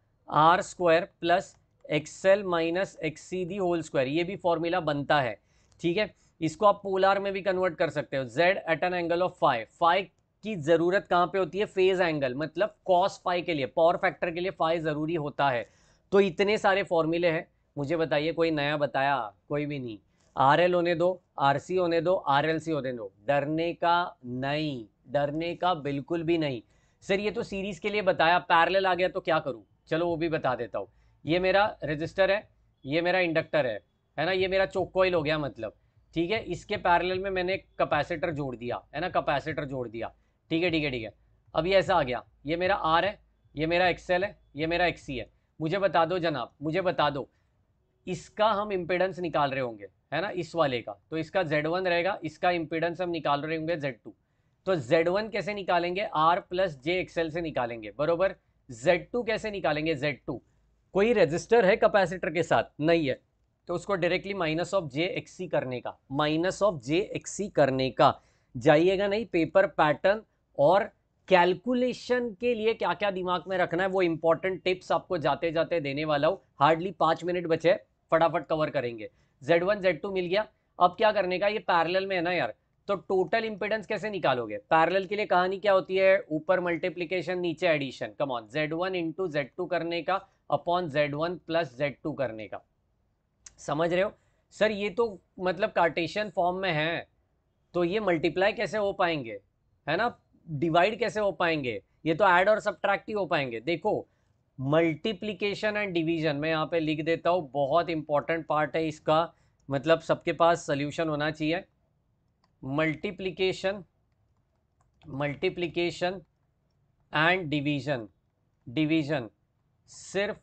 R square plus XL minus X C the whole square ये भी फॉर्मूला बनता है ठीक है इसको आप पोलार में भी कन्वर्ट कर सकते हो Z at an angle of five five की ज़रूरत कहाँ पे होती है फेज एंगल मतलब कॉस फाइव के लिए पावर फैक्टर के लिए फाइव ज़रूरी होता है तो इतने सारे फॉर्मूले हैं मुझे बताइए कोई नया बताया कोई भी नहीं आर एल होने दो आर सी होने दो आर एल सी होने दो डरने का नहीं डरने का बिल्कुल भी नहीं सर ये तो सीरीज़ के लिए बताया पैरेलल आ गया तो क्या करूँ चलो वो भी बता देता हूँ ये मेरा रजिस्टर है ये मेरा इंडक्टर है है ना ये मेरा चोक हो गया मतलब ठीक है इसके पैरेलल में मैंने कैपेसिटर जोड़ दिया है ना कैपेसिटर जोड़ दिया ठीक है ठीक है ठीक है अब ये ऐसा आ गया ये मेरा आर है ये मेरा एक्सएल है ये मेरा एक्सी है मुझे बता दो जनाब मुझे बता दो इसका हम इम्पिडेंस निकाल रहे होंगे है ना इस वाले का तो इसका जेड वन रहेगा इसका इम्पिडेंस हम निकाल रहे होंगे जेड टू तो जेड वन कैसे निकालेंगे आर प्लस जे एक्सएल से निकालेंगे बरोबर जेड टू कैसे निकालेंगे जेड टू कोई रजिस्टर है कैपेसिटर के साथ नहीं है तो उसको directly minus of J XC करने का माइनस ऑफ जे एक्सी करने का जाइएगा नहीं पेपर पैटर्न और कैलकुलेशन के लिए क्या क्या दिमाग में रखना है वो इंपॉर्टेंट टिप्स आपको जाते जाते देने वाला हूँ हार्डली पाँच मिनट बचे फटाफट कवर करेंगे जेड वन जेड टू मिल गया अब क्या करने का ये पैरेलल में है ना यार तो टोटल इंपिडेंस कैसे निकालोगे पैरेलल के लिए कहानी क्या होती है ऊपर मल्टीप्लीकेशन नीचे addition come on Z one into Z two करने का upon Z one plus Z two करने का समझ रहे हो सर ये तो मतलब कार्टेशियन फॉर्म में है तो ये मल्टीप्लाई कैसे हो पाएंगे है ना डिवाइड कैसे हो पाएंगे ये तो ऐड और सब्ट्रैक्ट ही हो पाएंगे देखो मल्टीप्लीकेशन एंड डिवीजन मैं यहाँ पे लिख देता हूँ बहुत इंपॉर्टेंट पार्ट है इसका मतलब सबके पास सोल्यूशन होना चाहिए multiplication multiplication and division division सिर्फ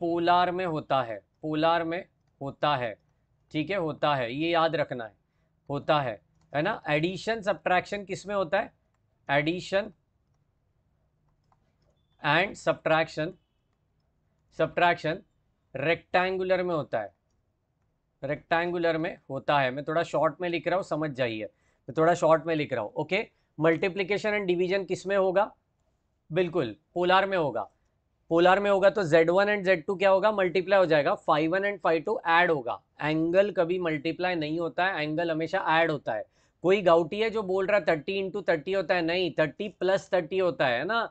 पोलार में होता है पोलार में होता है ठीक है होता है ये याद रखना है होता है है ना एडिशन सब्ट्रैक्शन किस में होता है addition and subtraction subtraction rectangular में होता है रेक्टेंगुलर में होता है मैं थोड़ा शॉर्ट में लिख रहा हूँ समझ जाइए मैं थोड़ा शॉर्ट में लिख रहा हूँ ओके मल्टीप्लीकेशन एंड डिवीजन किस में होगा बिल्कुल पोलार में होगा पोलर में होगा तो Z one and Z two क्या होगा मल्टीप्लाई हो जाएगा five one and five two add होगा एंगल कभी मल्टीप्लाई नहीं होता है एंगल हमेशा ऐड होता है कोई गाउटी है जो बोल रहा है थर्टी इंटू थर्टी होता है नहीं थर्टी प्लस थर्टी होता है ना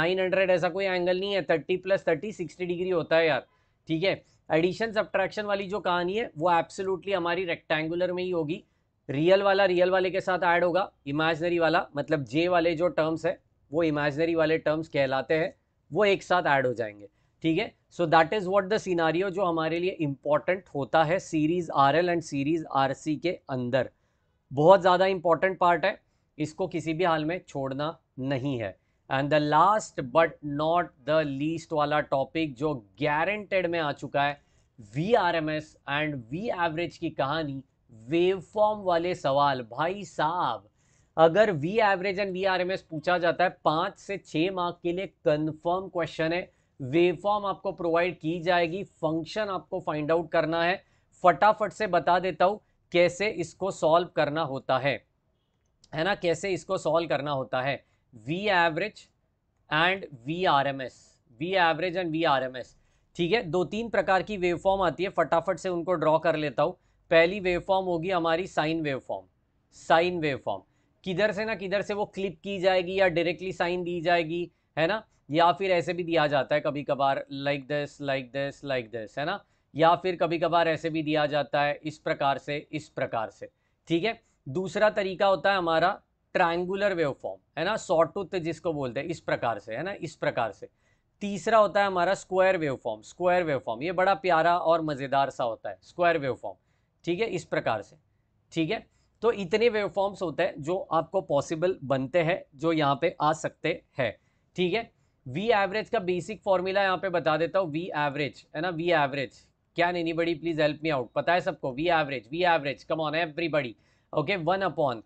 नाइन हंड्रेड ऐसा कोई एंगल नहीं है thirty plus thirty sixty degree होता है यार ठीक है एडिशन सब्ट्रैक्शन वाली जो कहानी है वो एब्सोलूटली हमारी रेक्टेंगुलर में ही होगी रियल वाला रियल वाले के साथ ऐड होगा इमेजनरी वाला मतलब जे वाले जो टर्म्स है वो इमेजनरी वाले टर्म्स कहलाते हैं वो एक साथ ऐड हो जाएंगे ठीक है so that is what the scenario जो हमारे लिए इम्पॉर्टेंट होता है series R L and series R C के अंदर बहुत ज़्यादा इंपॉर्टेंट पार्ट है इसको किसी भी हाल में छोड़ना नहीं है and the last but not the least वाला टॉपिक जो गारंटेड में आ चुका है V R M S and V average की कहानी वेव फॉर्म वाले सवाल भाई साहब अगर V average and V S पूछा जाता है पाँच से छह मार्क के लिए कंफर्म क्वेश्चन है वेवफॉर्म आपको प्रोवाइड की जाएगी फंक्शन आपको फाइंड आउट करना है फटाफट से बता देता हूँ कैसे इसको सॉल्व करना होता है है ना कैसे इसको सॉल्व करना होता है V average and V R M S V average and V R M S ठीक है दो तीन प्रकार की वेव फॉर्म आती है फटाफट से उनको ड्रॉ कर लेता हूँ पहली वेव फॉर्म होगी हमारी sine wave form sine wave form किधर से ना किधर से वो क्लिप की जाएगी या डायरेक्टली साइन दी जाएगी है ना या फिर ऐसे भी दिया जाता है कभी कभार like this like this like this है ना या फिर कभी कभार ऐसे भी दिया जाता है इस प्रकार से इस प्रकार से ठीक है दूसरा तरीका होता है हमारा वेव वेवफॉर्म है ना टूथ जिसको बोलते हैं इस प्रकार से है ना इस प्रकार से तीसरा होता है हमारा स्क्वायर वेवफॉर्म स्क्वायर वेवफॉर्म ये बड़ा प्यारा और मज़ेदार सा होता है स्क्वायर वेवफॉर्म ठीक है इस प्रकार से ठीक है तो इतने वेवफॉर्म्स होते हैं जो आपको पॉसिबल बनते हैं जो यहाँ पे आ सकते हैं ठीक है वी एवरेज का बेसिक फॉर्मूला यहाँ पे बता देता हूँ वी एवरेज है ना वी एवरेज क्या anybody please help me out पता है सबको V average V average come on everybody okay one upon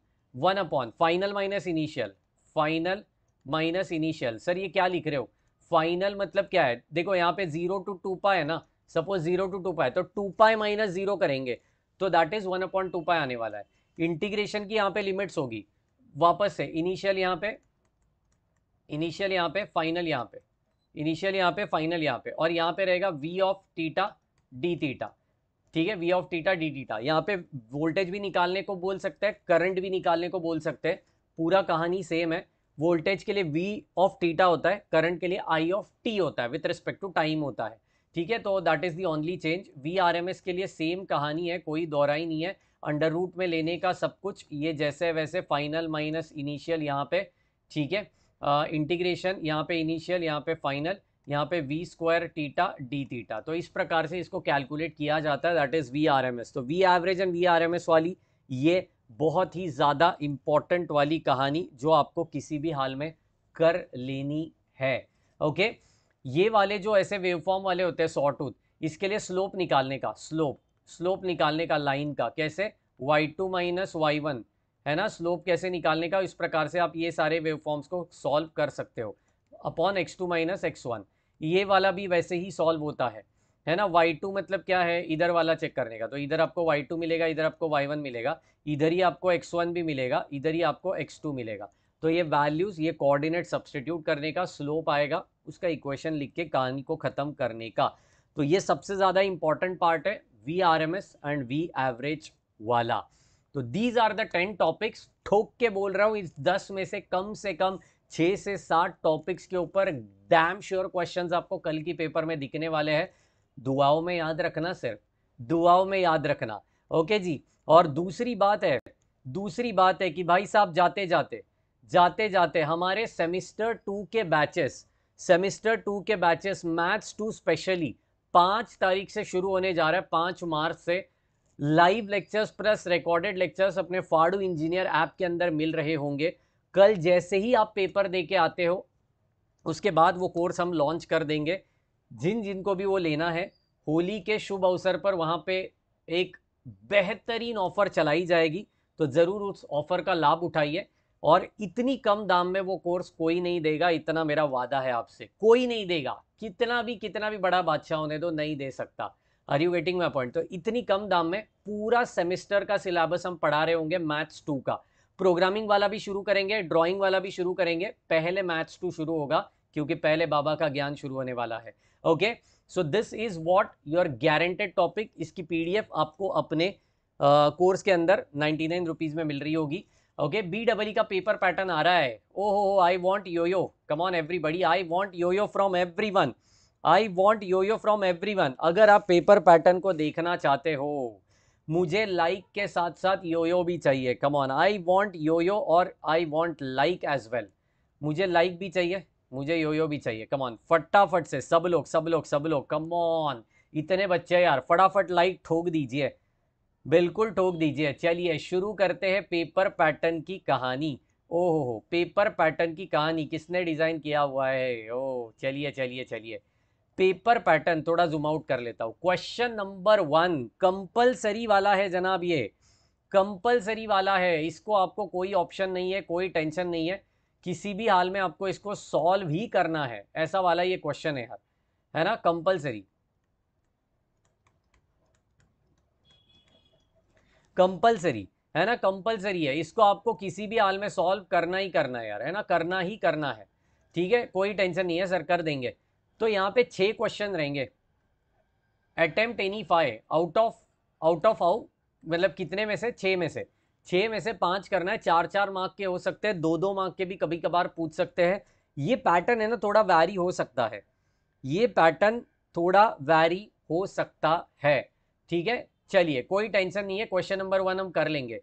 one upon final minus initial final minus initial sir ये क्या लिख रहे हो फाइनल मतलब क्या है देखो यहाँ पे जीरो टू टू पा है ना सपोज जीरो टू टू पा है तो टू पाए माइनस जीरो करेंगे तो that is one upon two pi आने वाला है इंटीग्रेशन की यहाँ पे लिमिट्स होगी वापस से इनिशियल यहाँ पे इनिशियल यहाँ पे फाइनल यहाँ पे इनिशियल यहाँ पे फाइनल यहाँ पे और यहाँ पे रहेगा V of theta d theta ठीक है V of theta d theta यहाँ पे वोल्टेज भी निकालने को बोल सकते हैं करंट भी निकालने को बोल सकते हैं पूरा कहानी सेम है वोल्टेज के लिए वी ऑफ टीटा होता है करंट के लिए आई ऑफ टी होता है विथ रिस्पेक्ट टू टाइम होता है ठीक है तो that is the only change V R M S के लिए सेम कहानी है कोई दोहराई नहीं है अंडर रूट में लेने का सब कुछ ये जैसे वैसे फाइनल माइनस इनिशियल यहाँ पे ठीक है इंटीग्रेशन यहाँ पे इनिशियल यहाँ पे फाइनल यहाँ पे V square theta d theta तो इस प्रकार से इसको कैलकुलेट किया जाता है that is V R M S तो V average and V R M S वाली ये बहुत ही ज़्यादा इम्पॉर्टेंट वाली कहानी जो आपको किसी भी हाल में कर लेनी है ओके ये वाले जो ऐसे वेवफॉर्म वाले होते हैं सॉटूथ इसके लिए स्लोप निकालने का स्लोप स्लोप निकालने का लाइन का कैसे Y two minus Y one है ना स्लोप कैसे निकालने का इस प्रकार से आप ये सारे वेवफॉर्म्स को सॉल्व कर सकते हो upon X two minus X one ये वाला भी वैसे ही सॉल्व होता है है ना वाई टू मतलब क्या है इधर वाला चेक करने का तो इधर आपको वाई टू मिलेगा इधर आपको वाई वन मिलेगा इधर ही आपको एक्स वन भी मिलेगा इधर ही आपको एक्स टू मिलेगा तो ये वैल्यूज़ ये कोऑर्डिनेट सब्सटीट्यूट करने का स्लोप आएगा उसका इक्वेशन लिख के कहानी को ख़त्म करने का तो ये सबसे ज़्यादा इंपॉर्टेंट पार्ट है V R M S and V average वाला तो these are the ten topics ठोक के बोल रहा हूँ इस दस में से कम से कम छः से सात टॉपिक्स के ऊपर डैम श्योर क्वेश्चंस आपको कल की पेपर में दिखने वाले हैं दुआओं में याद रखना सिर्फ दुआओं में याद रखना ओके जी और दूसरी बात है दूसरी बात है कि भाई साहब जाते जाते जाते जाते हमारे सेमिस्टर टू के बैचेस सेमिस्टर टू के बैचेस मैथ्स टू स्पेशली पाँच तारीख से शुरू होने जा रहा है पाँच मार्च से live lectures plus recorded lectures अपने फाड़ू इंजीनियर ऐप के अंदर मिल रहे होंगे कल जैसे ही आप पेपर दे के आते हो उसके बाद वो कोर्स हम लॉन्च कर देंगे जिन जिन को भी वो लेना है होली के शुभ अवसर पर वहाँ पे एक बेहतरीन ऑफ़र चलाई जाएगी तो ज़रूर उस ऑफ़र का लाभ उठाइए और इतनी कम दाम में वो कोर्स कोई नहीं देगा इतना मेरा वादा है आपसे कोई नहीं देगा कितना भी कितना भी बड़ा बादशाह होने दो नहीं दे सकता are you waiting my point तो इतनी कम दाम में पूरा सेमेस्टर का सिलेबस हम पढ़ा रहे होंगे मैथ्स टू का प्रोग्रामिंग वाला भी शुरू करेंगे ड्राइंग वाला भी शुरू करेंगे पहले मैथ्स टू शुरू होगा क्योंकि पहले बाबा का ज्ञान शुरू होने वाला है okay so this is what your guaranteed topic इसकी पीडीएफ आपको अपने कोर्स uh, के अंदर नाइन्टी नाइन रुपीज़ में मिल रही होगी ओके बी डबल का पेपर पैटर्न आ रहा है ओ हो हो I want yo yo come on everybody I want yo yo from every one I want yo yo from every one अगर आप पेपर पैटर्न को देखना चाहते हो मुझे लाइक like के साथ साथ यो यो भी चाहिए come on I want yo yo और I want like as well मुझे लाइक like भी चाहिए मुझे यो यो भी चाहिए कम ऑन फटाफट से सब लोग सब लोग सब लोग कम ऑन इतने बच्चे यार फटाफट लाइक ठोक दीजिए बिल्कुल ठोक दीजिए चलिए शुरू करते हैं पेपर पैटर्न की कहानी ओहो पेपर पैटर्न की कहानी किसने डिज़ाइन किया हुआ है ओ चलिए चलिए चलिए पेपर पैटर्न थोड़ा जूम आउट कर लेता हूँ क्वेश्चन नंबर वन कंपलसरी वाला है जनाब ये कंपलसरी वाला है इसको आपको कोई ऑप्शन नहीं है कोई टेंशन नहीं है किसी भी हाल में आपको इसको सॉल्व ही करना है ऐसा वाला ये क्वेश्चन है यार है ना कंपलसरी कंपलसरी है ना कंपलसरी है इसको आपको किसी भी हाल में सॉल्व करना ही करना है यार है ना करना ही करना है ठीक है कोई टेंशन नहीं है सर कर देंगे तो यहाँ पे छः क्वेश्चन रहेंगे attempt any five out of out of out मतलब कितने में से छः में से छः में से पाँच करना है चार चार मार्क के हो सकते हैं दो दो मार्क के भी कभी कभार पूछ सकते हैं ये पैटर्न है ना थोड़ा वैरी हो सकता है ये पैटर्न थोड़ा वैरी हो सकता है ठीक है चलिए कोई टेंशन नहीं है क्वेश्चन नंबर वन हम कर लेंगे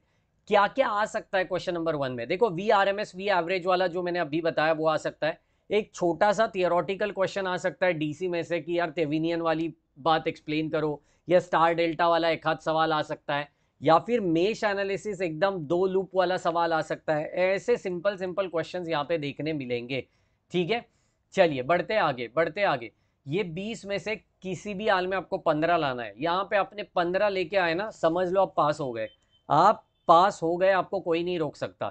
क्या क्या आ सकता है क्वेश्चन नंबर वन में देखो V R M S V average वाला जो मैंने अभी बताया वो आ सकता है एक छोटा सा थियोरटिकल क्वेश्चन आ सकता है डीसी में से कि यार तेविनियन वाली बात एक्सप्लेन करो या स्टार डेल्टा वाला एक हाथ सवाल आ सकता है या फिर मेश एनालिसिस एकदम दो लूप वाला सवाल आ सकता है ऐसे सिंपल सिंपल क्वेश्चंस यहाँ पे देखने मिलेंगे ठीक है चलिए बढ़ते आगे बढ़ते आगे ये बीस में से किसी भी हाल में आपको पंद्रह लाना है यहाँ पे आपने पंद्रह लेके आए ना समझ लो आप पास हो गए आप पास हो गए आपको कोई नहीं रोक सकता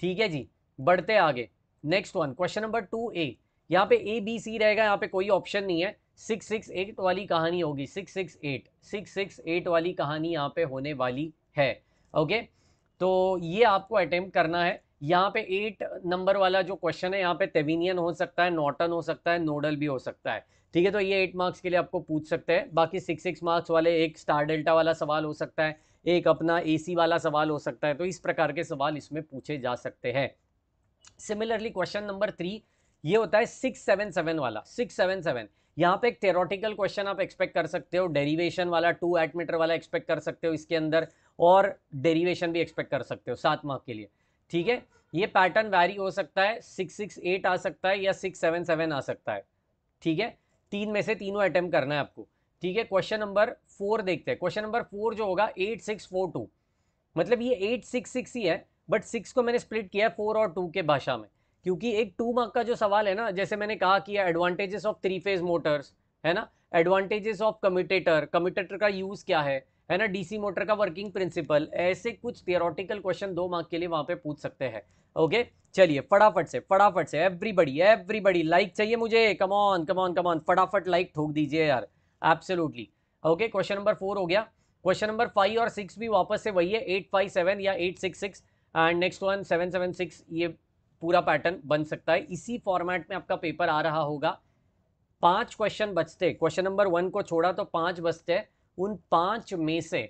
ठीक है जी बढ़ते आगे next one question number two A यहाँ पे ए बी सी रहेगा यहाँ पे कोई ऑप्शन नहीं है सिक्स सिक्स एट वाली कहानी होगी six six eight six six eight वाली कहानी यहाँ पे होने वाली है ओके तो ये आपको अटेम्प्ट करना है यहाँ पे एट नंबर वाला जो क्वेश्चन है यहाँ पे तेविनियन हो सकता है नॉटन हो सकता है नोडल भी हो सकता है ठीक है तो ये एट मार्क्स के लिए आपको पूछ सकते हैं बाकी सिक्स सिक्स मार्क्स वाले एक स्टार डेल्टा वाला सवाल हो सकता है एक अपना एसी वाला सवाल हो सकता है तो इस प्रकार के सवाल इसमें पूछे जा सकते हैं सिमिलरली क्वेश्चन नंबर थ्री ये होता है सिक्स सेवन सेवन वाला सिक्स सेवन सेवन यहाँ पे एक थेरोटिकल क्वेश्चन आप एक्सपेक्ट कर सकते हो डेरिवेशन वाला टू एटमीटर वाला एक्सपेक्ट कर सकते हो इसके अंदर और डेरिवेशन भी एक्सपेक्ट कर सकते हो सात मार्क के लिए ठीक है ये पैटर्न वैरी हो सकता है सिक्स सिक्स एट आ सकता है या सिक्स सेवन सेवन आ सकता है ठीक है तीन में से तीनों अटैम्प्ट करना है आपको ठीक है क्वेश्चन नंबर फोर देखते हैं क्वेश्चन नंबर फोर जो होगा एट सिक्स फोर टू मतलब ये एट सिक्स सिक्स ही है बट सिक्स को मैंने स्प्लिट किया है फोर और टू के भाषा में क्योंकि एक टू मार्क का जो सवाल है ना जैसे मैंने कहा कि advantages of three phase motors है ना एडवांटेजेस ऑफ कम्यूटेटर कम्यूटेटर का यूज़ क्या है है ना डीसी मोटर का वर्किंग प्रिंसिपल ऐसे कुछ थियोरटिकल क्वेश्चन दो मार्क के लिए वहाँ पे पूछ सकते हैं ओके चलिए फटाफट से फटाफट से एवरीबडी एवरीबडी लाइक चाहिए मुझे कमॉन कमॉन कमॉन फटाफट लाइक ठोक दीजिए यार absolutely okay question number four हो गया क्वेश्चन नंबर फाइव और सिक्स भी वापस से वही है एट फाइव सेवन या eight six six and next one seven seven six ये पूरा पैटर्न बन सकता है इसी फॉर्मेट में आपका पेपर आ रहा होगा पांच क्वेश्चन बचते क्वेश्चन नंबर वन को छोड़ा तो पांच बचते उन पांच में से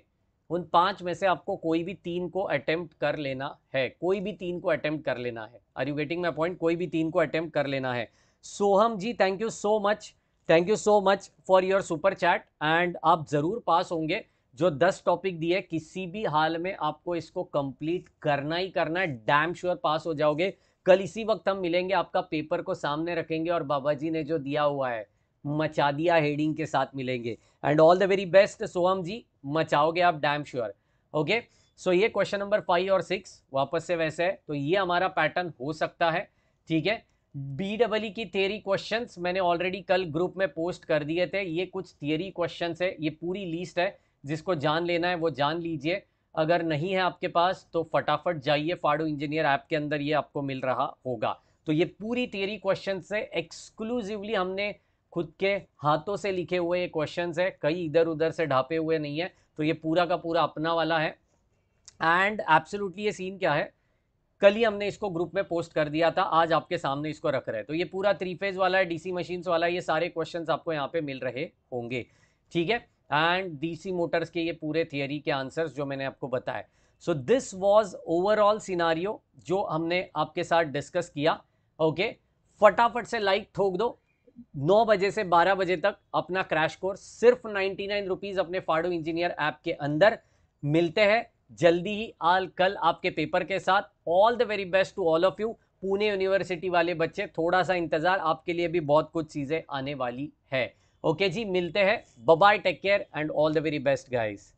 उन पांच में से आपको कोई भी तीन को अटेम्प्ट कर लेना है कोई भी तीन को अटेम्प्ट कर लेना है are you getting my point कोई भी तीन को अटेम्प्ट कर लेना है Soham ji thank you so much thank you so much for your super chat and आप ज़रूर पास होंगे जो दस टॉपिक दिए किसी भी हाल में आपको इसको कंप्लीट करना ही करना है डैम श्योर पास हो जाओगे कल इसी वक्त हम मिलेंगे आपका पेपर को सामने रखेंगे और बाबा जी ने जो दिया हुआ है मचा दिया हेडिंग के साथ मिलेंगे and all the very best Soham ji मचाओगे आप डैम श्योर ओके सो ये क्वेश्चन नंबर फाइव और सिक्स वापस से वैसे है तो ये हमारा पैटर्न हो सकता है ठीक है बी डबल ई की थियरी क्वेश्चंस मैंने ऑलरेडी कल ग्रुप में पोस्ट कर दिए थे ये कुछ थियरी क्वेश्चंस है ये पूरी लिस्ट है जिसको जान लेना है वो जान लीजिए अगर नहीं है आपके पास तो फटाफट जाइए फाडू इंजीनियर ऐप के अंदर ये आपको मिल रहा होगा तो ये पूरी थियरी क्वेश्चन से एक्सक्लूसिवली हमने खुद के हाथों से लिखे हुए ये क्वेश्चन है कई इधर उधर से ढापे हुए नहीं है तो ये पूरा का पूरा अपना वाला है एंड एब्सोल्युटली ये सीन क्या है कल ही हमने इसको ग्रुप में पोस्ट कर दिया था आज आपके सामने इसको रख रहे हैं तो ये पूरा थ्री फेज वाला है डीसी मशीन्स वाला ये सारे क्वेश्चन आपको यहाँ पे मिल रहे होंगे ठीक है एंड डीसी मोटर्स के ये पूरे थियरी के आंसर्स जो मैंने आपको बताया so this was overall scenario जो हमने आपके साथ डिस्कस किया ओके okay? फटाफट से लाइक ठोक दो नौ बजे से बारह बजे तक अपना क्रैश कोर्स सिर्फ नाइन्टी नाइन रुपीज़ अपने फाड़ो इंजीनियर ऐप के अंदर मिलते हैं जल्दी ही आल कल आपके पेपर के साथ all the very best to all of you Pune university वाले बच्चे थोड़ा सा इंतज़ार आपके लिए भी बहुत कुछ चीज़ें आने वाली है ओके जी मिलते हैं bye bye take care and all the very best guys